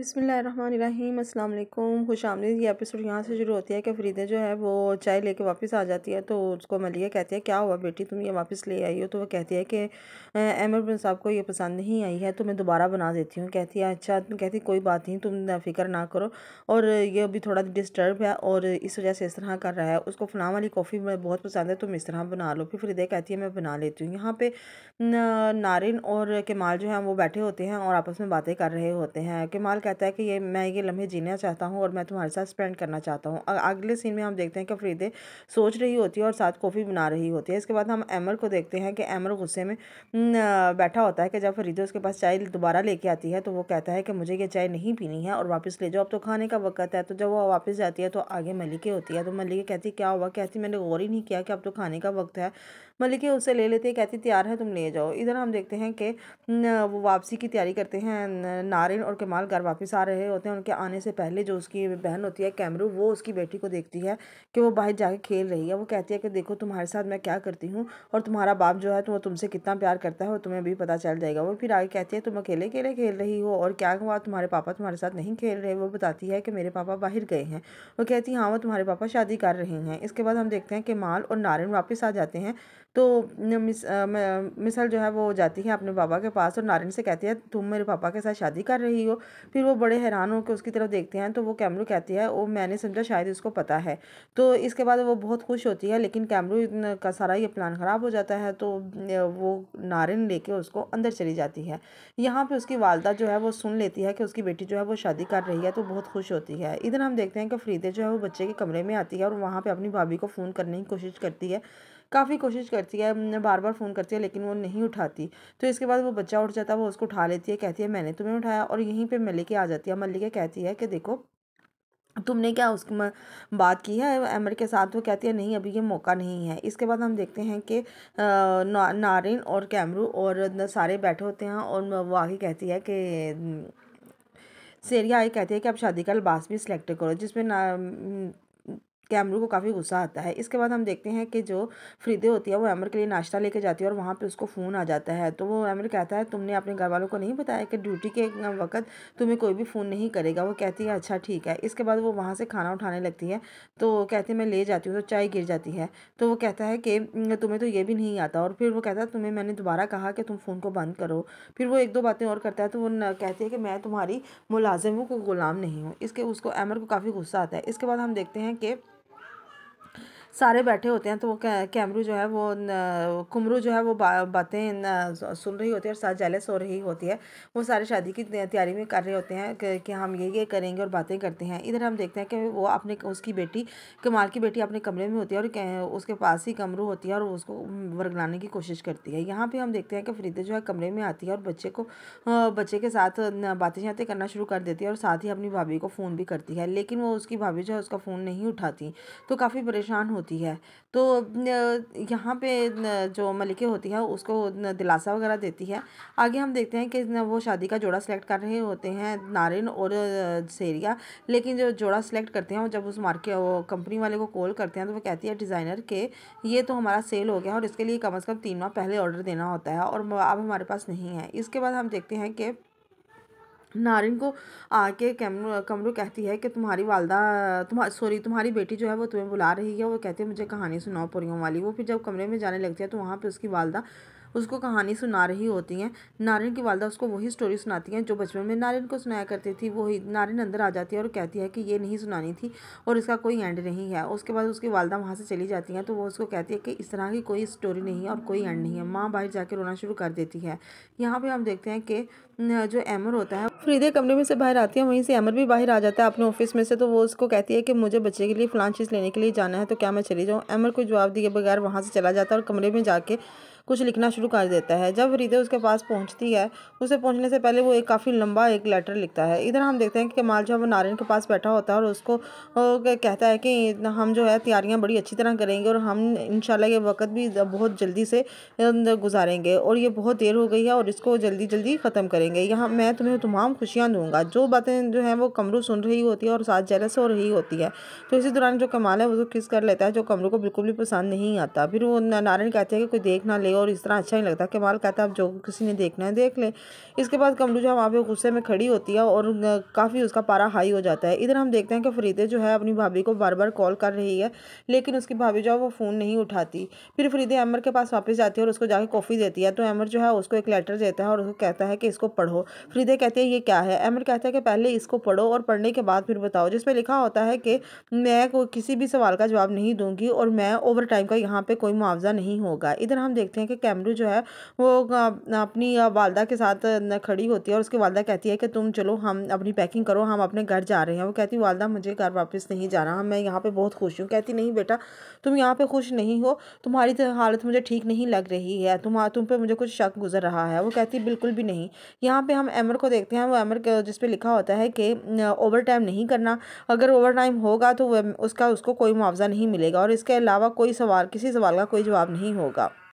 अस्सलाम वालेकुम खुश आमदी ये एपिसोड यहाँ से शुरू होती है कि फरीदा जो है वो चाय लेके वापस आ जाती है तो उसको मलिया कहती है क्या हुआ बेटी तुम ये वापस ले आई हो तो वो कहती है कि अहमद बिन साहब को ये पसंद नहीं आई है तो मैं दोबारा बना देती हूँ कहती है अच्छा कहती कोई बात नहीं तुम फिक्र ना करो और ये अभी थोड़ा डिस्टर्ब है और इस वजह से इस तरह कर रहा है उसको फलाँ वाली कॉफ़ी बहुत पसंद है तुम इस तरह बना लो फिर फरीदा कहती है मैं बना लेती हूँ यहाँ पर नारिन और कमाल जो है वो बैठे होते हैं और आपस में बातें कर रहे होते हैं कमाल कहता है कि ये मैं ये लम्हे जीना चाहता हूँ और मैं तुम्हारे साथ स्पेंड करना चाहता हूँ अगले सीन में हम देखते हैं कि फरीदे सोच रही होती है और साथ कॉफ़ी बना रही होती है इसके बाद हम एमर को देखते हैं कि एमर गुस्से में बैठा होता है कि जब फरीदे उसके पास चाय दोबारा लेके आती है तो वो कहता है कि मुझे ये चाय नहीं पीनी है और वापस ले जाओ अब तो खाने का वक्त है तो जब वो वापस जाती है तो आगे मलिके होती है तो मलिके कहती क्या हुआ कहती मैंने गौर ही नहीं किया कि अब तो खाने का वक्त है मलिके उसे ले लेते कहती तैयार है तुम ले जाओ इधर हम देखते हैं कि वो वापसी की तैयारी करते हैं नारिन और कमाल घर वापस वापस आ रहे होते हैं उनके आने से पहले जो उसकी बहन होती है कैमरू वो उसकी बेटी को देखती है कि वो बाहर जाके खेल रही है वो कहती है कि देखो तुम्हारे साथ मैं क्या करती हूँ और तुम्हारा बाप जो है तो वो तुमसे कितना प्यार करता है वो तुम्हें भी पता चल जाएगा वो फिर आगे कहती है तुम अकेले अकेले खेल रही हो और क्या हुआ तुम्हारे पापा तुम्हारे साथ नहीं खेल रहे वो बताती है कि मेरे पापा बाहर गए हैं वो कहती है हाँ वो तुम्हारे पापा शादी कर रहे हैं इसके बाद हम देखते हैं कि माल और नारायण वापस आ जाते हैं तो मिस मिसल जो है वो जाती है अपने पापा के पास और नारायण से कहती है तुम मेरे पापा के साथ शादी कर रही हो फिर फिर वो बड़े हैरान होकर उसकी तरफ देखते हैं तो वो कैमरू कहती है ओ मैंने समझा शायद उसको पता है तो इसके बाद वो बहुत खुश होती है लेकिन कैमरू का सारा ये प्लान ख़राब हो जाता है तो वो नारिन लेके उसको अंदर चली जाती है यहाँ पर उसकी वालदा जो है वो सुन लेती है कि उसकी बेटी जो है वो शादी कर रही है तो बहुत खुश होती है इधर हम देखते हैं कि फरीदे जो है वो बच्चे के कमरे में आती है और वहाँ पर अपनी भाभी को फ़ोन करने की कोशिश करती है काफ़ी कोशिश करती है बार बार फ़ोन करती है लेकिन वो नहीं उठाती तो इसके बाद वो बच्चा उठ जाता है वो उसको उठा लेती है कहती है मैंने तुम्हें उठाया और यहीं पर मलिके आ जाती है मलिके कहती है कि देखो तुमने क्या उसकी बात की है अमर के साथ वो कहती है नहीं अभी ये मौका नहीं है इसके बाद हम देखते हैं कि ना, नारिन और कैमरू और सारे बैठे होते हैं और वो आगे कहती है कि सेरिया आई कहती है कि आप शादी का लिबास भी सिलेक्ट करो जिसमें ना कैमरू को काफ़ी गुस्सा आता है इसके बाद हम देखते हैं कि जो फ्रीदे होती है वो एमर के लिए नाश्ता लेके जाती है और वहाँ पे उसको फ़ोन आ जाता है तो वो एमर कहता है तुमने अपने घर वालों को नहीं बताया कि ड्यूटी के वक्त तुम्हें कोई भी फ़ोन नहीं करेगा वो कहती है अच्छा ठीक है इसके बाद वो वहाँ से खाना उठाने लगती है तो कहती है मैं ले जाती हूँ तो चाय गिर जाती है तो वो कहता है कि तुम्हें तो ये भी नहीं आता और फिर वो कहता है तुम्हें मैंने दोबारा कहा कि तुम फ़ोन को बंद करो फिर वो एक दो बातें और करता है तो वो कहती है कि मैं तुम्हारी मुलाजिम हूँ को ग़ुलाम नहीं हूँ इसके उसको अमर को काफ़ी गुस्सा आता है इसके बाद हम देखते हैं कि सारे बैठे होते हैं तो वो कैमरू जो है वो कुमरू जो है वो बातें सुन रही होती है और साथ जैलस हो रही होती है वो सारे शादी की तैयारी में कर रहे होते हैं कि, हम ये ये करेंगे और बातें करते हैं इधर हम देखते हैं कि वो अपने उसकी बेटी कमाल की बेटी अपने कमरे में होती है और उसके पास ही कमरू होती है और उसको वरगलाने की कोशिश करती है यहाँ पर हम देखते हैं कि फरीदे जो है कमरे में आती है और बच्चे को बच्चे के साथ बातें शातें करना शुरू कर देती है और साथ ही अपनी भाभी को फ़ोन भी करती है लेकिन वो उसकी भाभी जो है उसका फ़ोन नहीं उठाती तो काफ़ी परेशान हो होती है तो यहाँ पे जो मलिके होती है उसको दिलासा वगैरह देती है आगे हम देखते हैं कि वो शादी का जोड़ा सेलेक्ट कर रहे होते हैं नारिन और सेरिया लेकिन जो जोड़ा सेलेक्ट करते हैं और जब उस मार्केट वो कंपनी वाले को कॉल करते हैं तो वो कहती है डिज़ाइनर के ये तो हमारा सेल हो गया और इसके लिए कम अज़ कम तीन माह पहले ऑर्डर देना होता है और अब हमारे पास नहीं है इसके बाद हम देखते हैं कि नारिन को आके कैमरो कमरू कहती है कि तुम्हारी वालदा तुम्हा सॉरी तुम्हारी बेटी जो है वो तुम्हें बुला रही है वो कहती है मुझे कहानी सुनाओ पुरियों वाली वो फिर जब कमरे में जाने लगती है तो वहाँ पे उसकी वालदा उसको कहानी सुना रही होती हैं नारायण की वालदा उसको वही स्टोरी सुनाती हैं जो बचपन में नारायण को सुनाया करती थी वही नारायण अंदर आ जाती है और कहती है कि ये नहीं सुनानी थी और इसका कोई एंड नहीं है उसके बाद उसकी वालदा वहाँ से चली जाती हैं तो वो उसको कहती है कि इस तरह की कोई स्टोरी नहीं है और कोई एंड नहीं है माँ बाहर जाकर रोना शुरू कर देती है यहाँ पर हम देखते हैं कि जो एमर होता है फ्रीदे कमरे में से बाहर आती है वहीं से एमर भी बाहर आ जाता है अपने ऑफिस में से तो वो उसको कहती है कि मुझे बच्चे के लिए फ़लान चीज़ लेने के लिए जाना है तो क्या मैं चली जाऊँ एमर को जवाब दिए बगैर वहाँ से चला जाता है और कमरे में जाके कुछ लिखना शुरू कर देता है जब हृदय उसके पास पहुँचती है उसे पहुँचने से पहले वो एक काफ़ी लंबा एक लेटर लिखता है इधर हम देखते हैं कि कमाल जो है वो नारायण के पास बैठा होता है और उसको कहता है कि हम जो है तैयारियाँ बड़ी अच्छी तरह करेंगे और हम इन ये वक्त भी बहुत जल्दी से गुजारेंगे और ये बहुत देर हो गई है और इसको जल्दी जल्दी ख़त्म करेंगे यहाँ मैं तुम्हें तमाम खुशियाँ दूँगा जो बातें जो हैं वो कमरू सुन रही होती है और साथ जैलस हो रही होती है तो इसी दौरान जो कमाल है वो तो किस कर लेता है जो कमरू को बिल्कुल भी पसंद नहीं आता फिर वो नारायण कहते हैं कि कोई देख ना ले लेगा और इस तरह अच्छा नहीं लगता कमाल कहता है अब जो किसी ने देखना है देख ले इसके बाद कमलू जहाँ वहाँ पर गुस्से में खड़ी होती है और काफ़ी उसका पारा हाई हो जाता है इधर हम देखते हैं कि फरीदे जो है अपनी भाभी को बार बार कॉल कर रही है लेकिन उसकी भाभी जो है वो फ़ोन नहीं उठाती फिर फरीदे अमर के पास वापस जाती है और उसको जाके कॉफ़ी देती है तो अमर जो है उसको एक लेटर देता है और उसको कहता है कि इसको पढ़ो फरीदे कहते हैं ये क्या है अमर कहता है कि पहले इसको पढ़ो और पढ़ने के बाद फिर बताओ जिसमें लिखा होता है कि मैं किसी भी सवाल का जवाब नहीं दूंगी और मैं ओवर टाइम का यहाँ पर कोई मुआवजा नहीं होगा इधर हम देखते हैं देखते हैं कि कैमरू जो है वो अपनी वालदा के साथ खड़ी होती है और उसकी वालदा कहती है कि तुम चलो हम अपनी पैकिंग करो हम अपने घर जा रहे हैं वो कहती वालदा मुझे घर वापस नहीं जाना मैं यहाँ पर बहुत खुश हूँ कहती नहीं बेटा तुम यहाँ पर खुश नहीं हो तुम्हारी हालत मुझे ठीक नहीं लग रही है तुम तुम पर मुझे कुछ शक गुजर रहा है वो कहती बिल्कुल भी नहीं यहाँ पर हम एमर को देखते हैं वो एमर जिस पर लिखा होता है कि ओवर टाइम नहीं करना अगर ओवर टाइम होगा तो उसका उसको कोई मुआवजा नहीं मिलेगा और इसके अलावा कोई सवाल किसी सवाल का कोई जवाब नहीं होगा